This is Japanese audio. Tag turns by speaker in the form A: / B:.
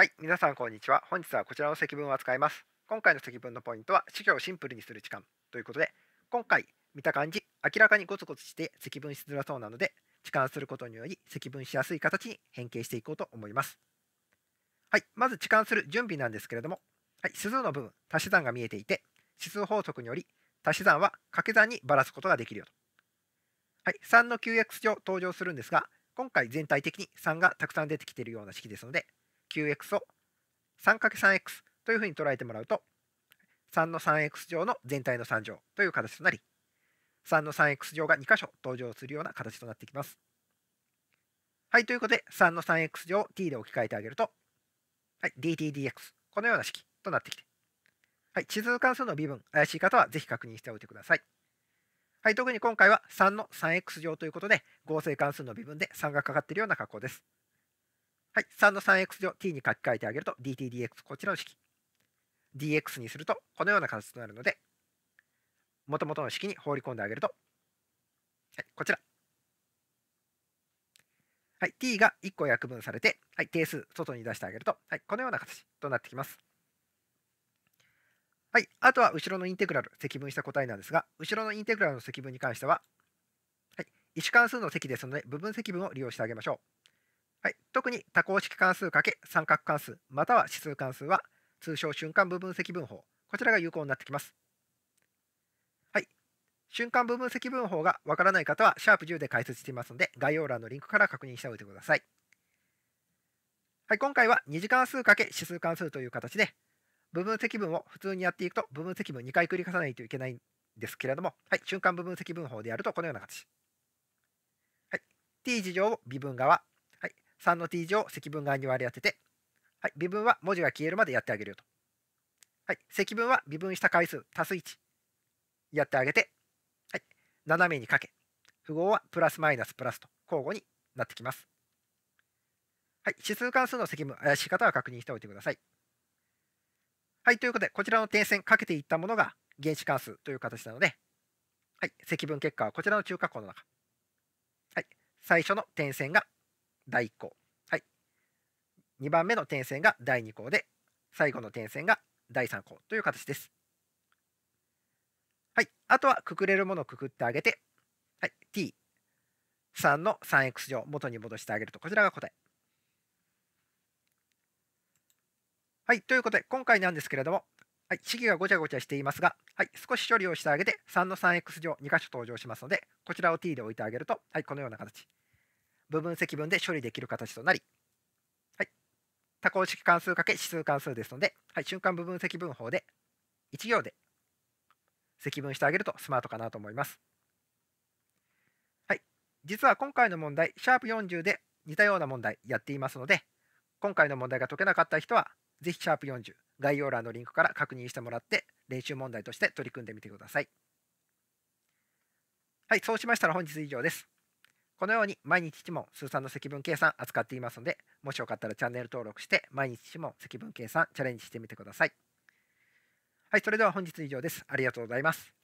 A: はい、皆さんこんにちは。本日はこちらの積分を扱います。今回の積分のポイントは、資料をシンプルにする時間ということで、今回見た感じ、明らかにゴツゴツして積分しづらそうなので、置換することにより積分しやすい形に変形していこうと思います。はい、まず置換する準備なんですけれども、はい、指数の部分、足し算が見えていて、指数法則により足し算は掛け算にばらすことができるよと。はい、3の 9x 上登場するんですが、今回全体的に3がたくさん出てきているような式ですので、9x を 3×3x というふうに捉えてもらうと3の 3x 乗の全体の3乗という形となり3の 3x 乗が2箇所登場するような形となってきます。はい、ということで3の 3x 乗を t で置き換えてあげると、はい、dtdx このような式となってきて、はい、地図関数の微分怪しい方はぜひ確認しておいてください。はい、特に今回は3の 3x 乗ということで合成関数の微分で3がかかっているような格好です。はい、3の 3x 乗 t に書き換えてあげると dtdx こちらの式 dx にするとこのような関数となるので元々の式に放り込んであげると、はい、こちら、はい、t が1個約分されて、はい、定数外に出してあげると、はい、このような形となってきます。はい、あとは後ろのインテグラル積分した答えなんですが後ろのインテグラルの積分に関しては、はい、一関数の積ですので部分積分を利用してあげましょう。特に多項式関数×三角関数または指数関数は通称瞬間部分積分法こちらが有効になってきます。はい、瞬間部分積分法がわからない方はシャープ10で解説していますので概要欄のリンクから確認しておいてください。はい、今回は2次関数×指数関数という形で部分積分を普通にやっていくと部分積分2回繰り返さないといけないんですけれども、はい、瞬間部分積分法でやるとこのような形。はい、t 事乗を微分側3の t を積分側に割り当てて、はい、微分は文字が消えるまでやってあげるよと。はい、積分は微分した回数足す1やってあげて、はい、斜めにかけ符号はプラスマイナスプラスと交互になってきます。はい、指数関数の積分怪しい方は確認しておいてください。はい、ということでこちらの点線かけていったものが原子関数という形なので、はい、積分結果はこちらの中括弧の中。はい、最初の点線が第1項、はい、2番目の点線が第2項で最後の点線が第3項という形です。はい、あとはくくれるものをくくってあげて、はい、t 3の 3x 乗元に戻してあげるとこちらが答え。はい、ということで今回なんですけれども、はい、式がごちゃごちゃしていますが、はい、少し処理をしてあげて3の 3x 乗2箇所登場しますのでこちらを t で置いてあげると、はい、このような形。部分積分で処理できる形となり、はい、多項式関数×け指数関数ですので、はい、瞬間部分積分法で1行で積分してあげるとスマートかなと思います。はい、実は今回の問題、シャープ40で似たような問題やっていますので、今回の問題が解けなかった人は、ぜひシャープ40概要欄のリンクから確認してもらって練習問題として取り組んでみてください。はい、そうしましたら本日以上です。このように毎日1問数3の積分計算扱っていますので、もしよかったらチャンネル登録して毎日1問積分計算チャレンジしてみてください。はい、それでは本日以上です。ありがとうございます。